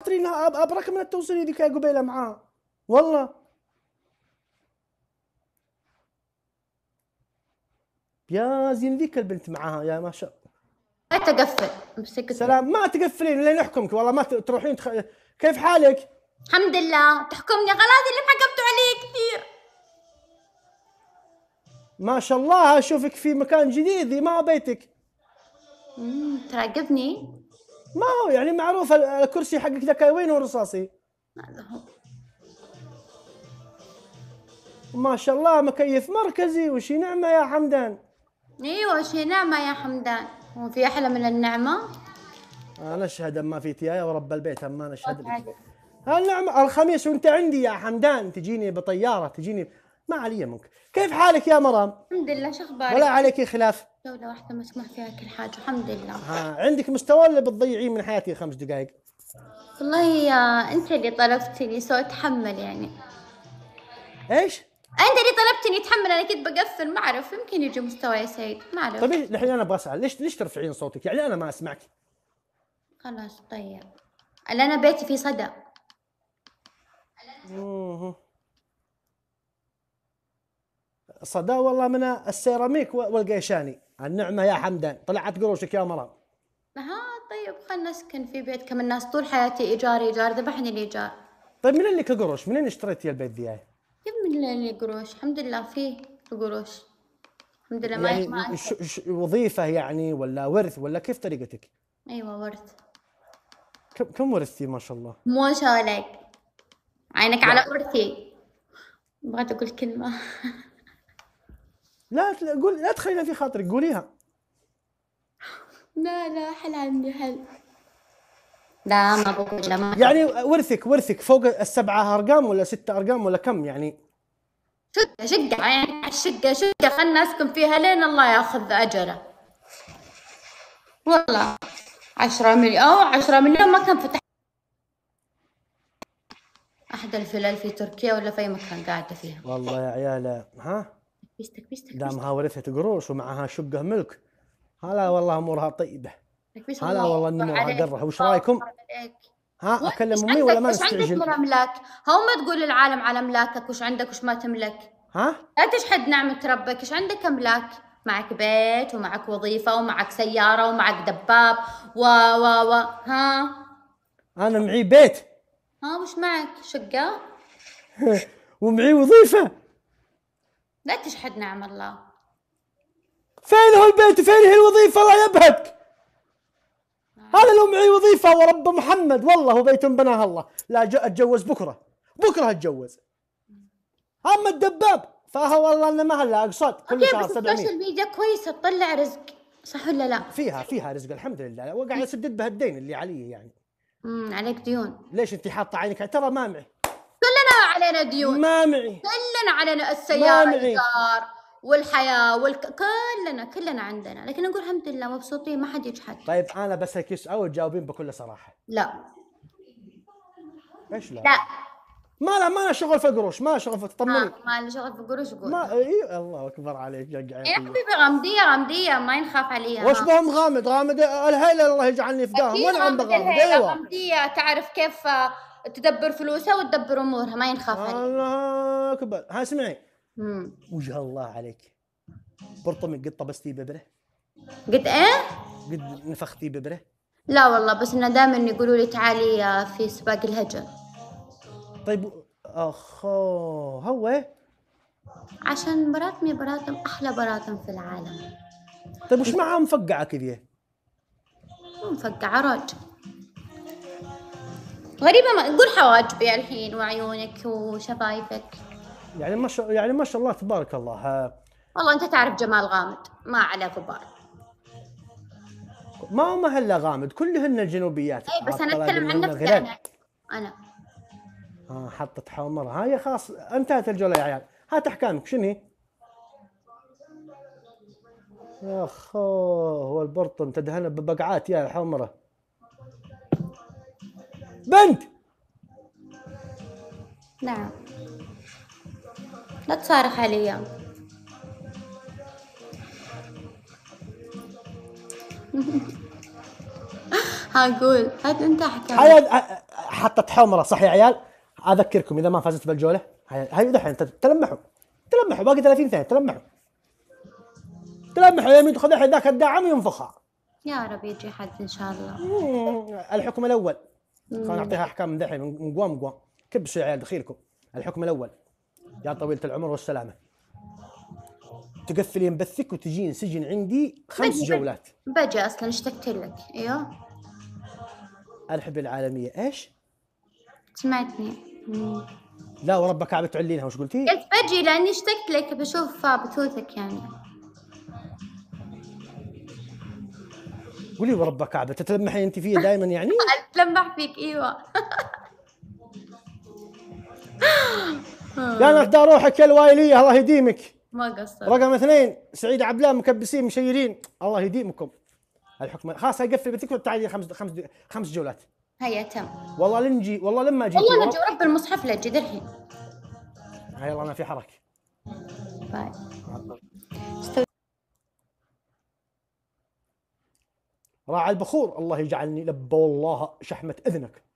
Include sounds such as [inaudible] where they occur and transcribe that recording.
خاطري ابرك من التوصيل هذيك قبيله معاه والله يا زين ذيك البنت معاها يا ما شاء لا تقفل امسك سلام ما تقفلين لا نحكمك والله ما تروحين تخ... كيف حالك؟ الحمد لله تحكمني غلط اللي حكمتوا عليه كثير ما شاء الله اشوفك في مكان جديد ما بيتك تراقبني ما هو يعني معروف الكرسي حقك ذاك وينه رصاصي ما شاء الله مكيف مركزي وشي نعمة يا حمدان ايوه شي نعمة يا حمدان هو في احلى من النعمة انا اشهد ما في تيايا ورب البيت اما انا اشهد النعمة الخميس وانت عندي يا حمدان تجيني بطيارة تجيني ما علي منك كيف حالك يا مرام الحمد لله شو اخبارك ولا عليك خلاف دولة واحدة مسموح فيها كل حاجة الحمد لله ها آه، عندك مستوى ولا بتضيعيه من حياتي خمس دقائق والله يا انت اللي طلبتني سو اتحمل يعني ايش انت اللي طلبتني اتحمل انا كنت بقفل ما اعرف يمكن يجي مستوى يا سيد ما اعرف طيب الحين انا ابغى اسال ليش ليش ترفعين صوتك يعني انا ما اسمعك خلاص طيب انا بيتي في صدى اوه صدا والله من السيراميك والقيشاني النعمه يا حمدان طلعت قروشك يا مرام ها طيب خلنا نسكن في بيت كم الناس طول حياتي ايجار ايجار ذبحني الايجار طيب من اللي قروش منين اشتريتي البيت ذي يا من اللي قروش الحمد لله فيه قروش الحمد لله ما يعني ما ش... ش... وظيفه يعني ولا ورث ولا كيف طريقتك ايوه ورث كم كم ورثتي ما شاء الله ما شاء الله عينك على ورثي بغيت اقول كلمه [laughs] لا قول لا تخلينا في خاطرك قوليها لا لا حل عندي حل لا ما بقول ما يعني ورثك ورثك فوق السبعة أرقام ولا ستة أرقام ولا كم يعني شقة شقة يعني الشقة شقة خلنا أسكن فيها لين الله ياخذ أجله والله عشرة مليون أو عشرة مليون ما كان فتح أحد الفلال في تركيا ولا في أي مكان قاعدة فيها والله يا عيالة ها بيستك بيستك دامها ورثت قروش ومعها شقه ملك هلا والله امورها طيبه هلا والله امورها قره وش رايكم؟ ها اكلم امي ولا ما نستعجل؟ وش عندك من املاك؟ هو ما تقول للعالم على املاكك وش عندك وش ما تملك؟ ها؟ لا تشحد نعمة ربك، ايش عندك املاك؟ معك بيت ومعك وظيفة ومعك سيارة ومعك دباب و و و ها؟ أنا معي بيت ها وش معك؟ شقة؟ [laughs] ومعي وظيفة لا تجحد نعم الله فين هو البيت فين هي الوظيفة الله يبهك نعم. هذا لو معي وظيفة ورب محمد والله بيت بناها الله لا اتجوز بكرة بكرة اتجوز اما الدباب فها والله انه ما هلا اقصد كل شهر 700 السوشيال ميديا كويسة تطلع رزق صح ولا لا؟ فيها فيها رزق الحمد لله وقاعد اسدد بها الدين اللي علي يعني امم عليك ديون ليش انت حاطه عينك ترى ما معي علينا ديون ما معي كلنا علينا السيارة إيجار والحياة والك... كلنا كلنا عندنا لكن نقول الحمد لله مبسوطين ما حد يجحد طيب أنا بس كيس أو وتجاوبين بكل صراحة لا ايش لا؟ لا ما لا ما انا شغل في قروش ما شغل في تطمني آه ما شغل في قروش قول ما اي الله اكبر عليك يا حبيبي غامديه غامديه ما ينخاف عليها وش بهم غامض غامض الهيله الله يجعلني في داهم وانا عم بغامض ايوه غامديه تعرف كيف تدبر فلوسها وتدبر امورها ما ينخاف عليك الله اكبر ها اسمعي وجه الله عليك برطمك قد طبستي ببره قد ايه؟ قد نفختي ببره لا والله بس انه دائما يقولوا لي تعالي في سباق الهجر طيب اخو هو عشان براتمي براتم احلى براتم في العالم طيب وش معها مفقعه كذي؟ مفقعه رجل غريبة ما قول حواجبي الحين وعيونك وشفايفك يعني ما شاء يعني ما شاء الله تبارك الله والله انت تعرف جمال غامد ما على غبار ما هو هلا غامد كلهن الجنوبيات اي بس انا اتكلم عن نفسي انا انا اه حطت حمر هاي خلاص انتهت الجوله يا عيال هات احكامك شنو هي؟ يا اخو هو البرطم تدهن ببقعات يا حمره بنت نعم لا تصارخ علي [laughs] هقول هات انت احكي حطت حمره صح يا عيال اذكركم اذا ما فازت بالجوله هاي دحين تلمحوا تلمحوا باقي 30 ثانيه تلمحوا تلمحوا مين تاخذ ذاك الدعم ينفخها يا رب يجي حد ان شاء الله الحكم الاول خلينا نعطيها احكام من دحين من قوام قوام كبسوا يا عيال دخيلكم الحكم الاول يا طويله العمر والسلامه تقفلين بثك وتجين سجن عندي خمس جولات بجي اصلا اشتقت لك ايوه الحب العالميه ايش؟ سمعتني لا وربك كعبه تعلينها وش قلتي؟ قلت بجي لاني اشتقت لك بشوف بثوثك يعني قولي ورب كعبه تتلمحي انت فيه دائما يعني [laughs] اتلمح فيك ايوه يا نهدى روحك يا الوايليه الله يديمك ما قصر رقم اثنين سعيد عبلان مكبسين مشيرين الله يديمكم الحكم خلاص اقفل بتكتب تعالي خمس خمس خمس جولات هيا تم والله لنجي والله لما جيت والله نجي ورب المصحف لجي الحين هيا الله ما في حركه باي راعى البخور الله يجعلني لبى والله شحمة أذنك